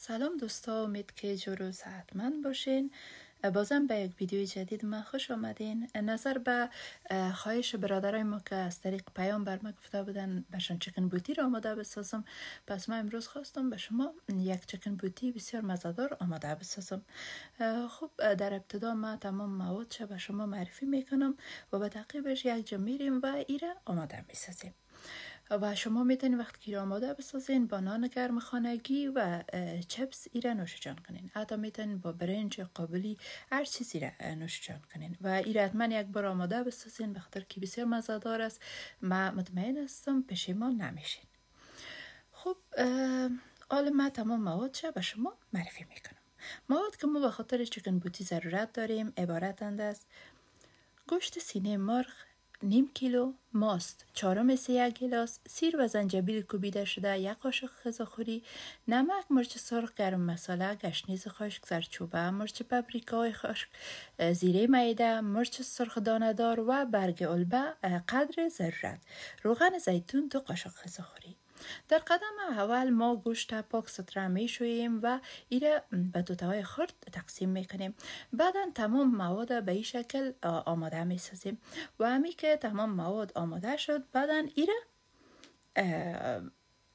سلام دوستا امید که جورو من باشین بازم به یک ویدیو جدید من خوش آمدین نظر به خواهش برادرای ما که از طریق پیام بر ما گفته بودن بشن چکن بوتی را آماده بسازم پس ما امروز خواستم به شما یک چکن بوتی بسیار مزدار آماده بسازم خب در ابتدا ما تمام مواد به شما معرفی میکنم و به تعقیبش یک جا میریم و ایره آماده میسازیم و شما میتونید وقتی که آماده بسازین با نان گرم خانگی و چپس ایره نوشجان کنین حتی میتونید با برنج قابلی هر چیزی ایرا نوشجان کنین و ایره حتما یک بار آماده بسازین بخاطر که بسیار مزادار است ما مطمئن هستم پشیمان نمیشین خب حال ما تمام مواد شد به شما معرفی میکنم مواد که ما به خاطر چکن بوتی ضرورت داریم عبارتند است گوشت سینه مرغ نیم کیلو ماست چهارم سه یک گلاس سیر و زنجبیل کوبیده شده یک قاشق غذاخوری نمک مرچ سرخ گرم مساله گشنیز خشک زرچوبه مرچ پپریکای خشک زیره میده مرچ سرخ داندار و برگ علبه قدر ضرورت روغن زیتون دو قاشق غذاخوری در قدم اول ما گوشت پاک سطره می شویم و ایره به های خرد تقسیم می کنیم بعدا تمام مواد به این شکل آماده می سازیم و همی که تمام مواد آماده شد بعدا ایره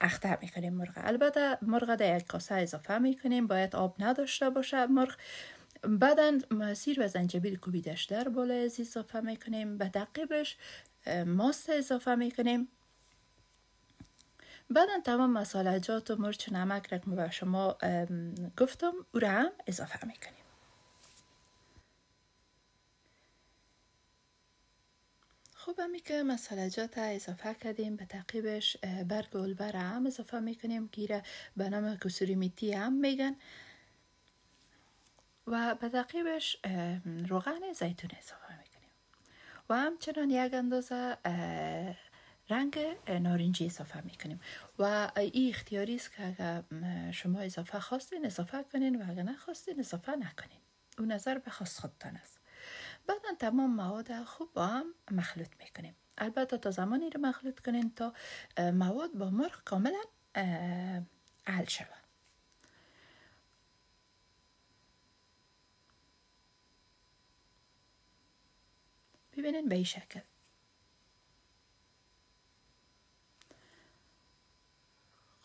اخته میکنیم مرغ البته مرغ در یک کاسه اضافه کنیم باید آب نداشته باشه مرغ بعدا سیر و زنجبیل کوبیدش در بالای اضافه اضافه میکنیم به دقیبش ماست اضافه میکنیم بعدا تمام مسالجات و مرچ و نمک ما بر شما گفتم او را هم اضافه میکنیم خوب همی که مسالجات اضافه کردیم به تقیبش برگ البر هم اضافه میکنیم گیره به نام کسوری میتی هم میگن و به تقیبش روغن زیتون اضافه میکنیم و همچنان یک اندازه رنگ نارنجی اضافه میکنیم و این اختیاری است که اگر شما اضافه خواستین اضافه کنین و اگر نخواستین اضافه نکنین او نظر به خواست خودتان است بعدا تمام مواد خوب با هم مخلوط میکنیم البته تا زمانی رو مخلوط کنین تا مواد با مرغ کاملا حل شود ببینین به این شکل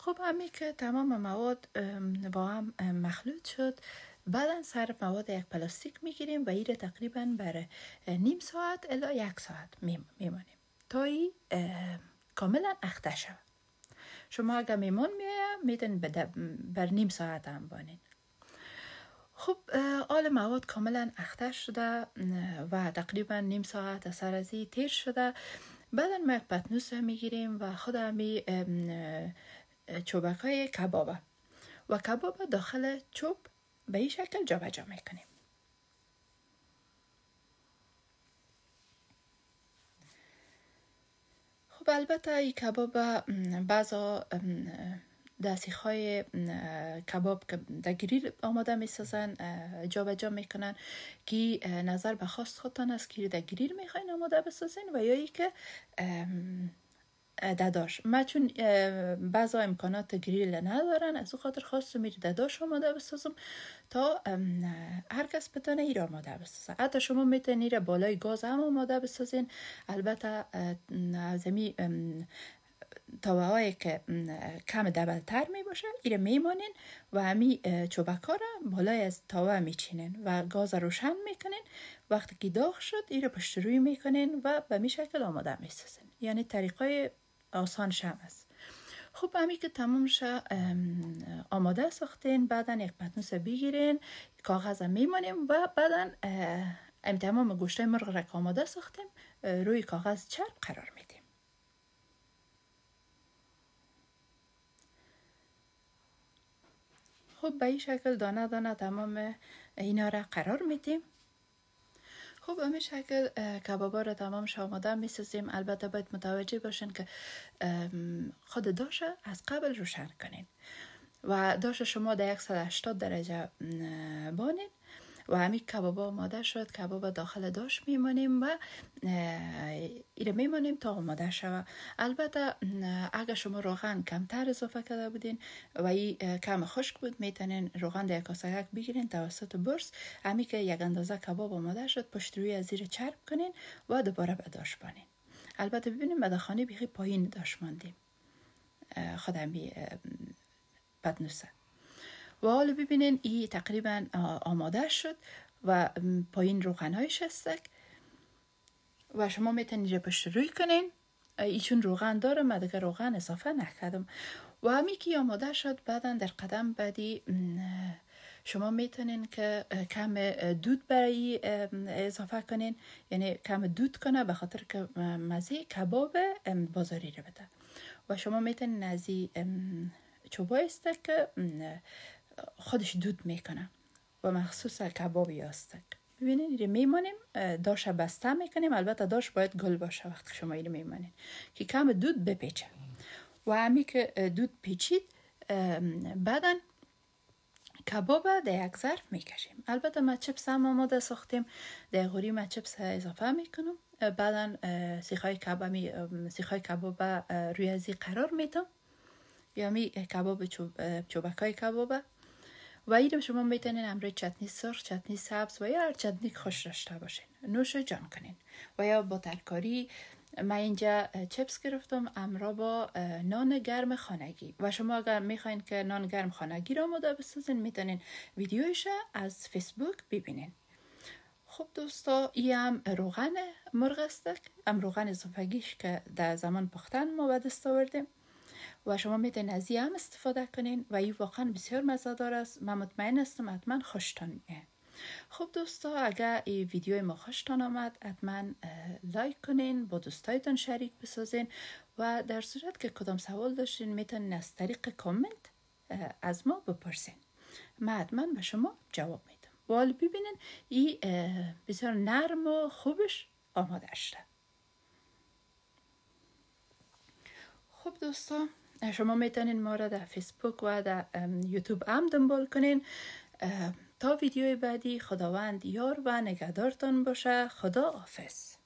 خب همی که تمام مواد با هم مخلوط شد بعدا سر مواد یک پلاستیک میگیریم و ایره تقریبا بر نیم ساعت الا یک ساعت میمانیم تا ای کاملا اخته شود شما اگر میمون میدن بر نیم ساعت هم بانین خب آل مواد کاملا اخته شده و تقریبا نیم ساعت از سر تیر شده بعدا ما یک پتنوس میگیریم و خود همی چوبک های کبابه و کباب داخل چوب به این شکل جابجا بجا میکنیم خب البته این کباب بعضا دستیخ های کباب که در گریل آماده می سازن جابجا جا می کنن که نظر به خواست خودتان است که در گریل می آماده بسازین و یا ای که داداش ما چون بعضا امکانات گریل ندارن از او خاطر خواستم اینجا داداش آماده بسازم تا هر کس بتونه رو آماده بسازه حتی شما میتونی رو بالای گاز هم آماده بسازین البته از امی تاوه های که کم دبلتر می باشه ایره میمانین و همی چوبک بالای از تاوه میچینین و گاز روشن میکنین وقتی که داغ شد ایره پشت روی میکنین و به می شکل آماده میسازین یعنی طریقای آسان شم است خب همی که تمام شا آماده ساختین بعدا یک پتنوس بگیرین کاغذ میمانیم و بعدا ام تمام گوشتای مرغ را که آماده ساختیم روی کاغذ چرب قرار میدیم خب به این شکل دانه دانه تمام اینا را قرار میدیم خب به شکل کبابا را تمام شاماده می سازیم البته باید متوجه باشین که خود داشه از قبل روشن کنین و داشت شما در 180 درجه بانین و همین کباب آماده شد کباب داخل داشت میمانیم و ایره میمانیم تا آماده شود البته اگر شما روغن کمتر اضافه کرده بودین و ای کم خشک بود میتونین روغن در کاسگک بگیرین توسط برس همین که یک اندازه کباب آماده شد پشت روی از زیر چرب کنین و دوباره به داش بانین البته ببینیم بداخانه بیخی پایین داشت ماندیم خودم همی بدنوسه و حالا ببینین ای تقریبا آماده شد و پایین روغنهایش هستک و شما میتونید اینجا پشت روی کنین چون روغن داره من دیگه روغن اضافه نکردم و همی که آماده شد بعدا در قدم بعدی شما میتونین که کم دود برای اضافه کنین یعنی کم دود کنه به خاطر که مزه کباب بازاری رو بده و شما میتونین از این چوبای است که خودش دود میکنه و مخصوص کبابی یاستک ببینید اینو میمانیم داشت بسته میکنیم البته داشت باید گل باشه وقتی شما اینو میمانید که کم دود بپیچه و همی که دود پیچید بعدا کباب در یک ظرف میکشیم البته ما چپس هم آماده ساختیم در غوری ما چپس اضافه میکنم بعدا سیخای کباب سیخای کباب روی ازی قرار میتم یا می یعنی کباب چوب، چوبک های کبابه و ای شما میتونین امروز چتنی سرخ چتنی سبز و یا هر چتنی خوش داشته باشین نوش جان کنین و یا با ترکاری من اینجا چپس گرفتم امرا با نان گرم خانگی و شما اگر میخواین که نان گرم خانگی را مده بسازین میتونین ویدیویش از فیسبوک ببینین خب دوستا ای هم روغن مرغ است روغن زفگیش که در زمان پختن ما به دست و شما میتونید از این هم استفاده کنین و این واقعا بسیار مزادار است من مطمئن هستم حتما خوشتان میه خب دوستا اگر این ویدیو ما خوشتان آمد حتما لایک کنین با دوستایتان شریک بسازین و در صورت که کدام سوال داشتین میتونین از طریق کامنت از ما بپرسین من حتما به شما جواب میدم وال ببینین این بسیار نرم و خوبش آماده شده خب دوستا شما میتونین ما را در فیسبوک و در یوتیوب هم دنبال کنین تا ویدیو بعدی خداوند یار و نگهدارتان باشه خدا حافظ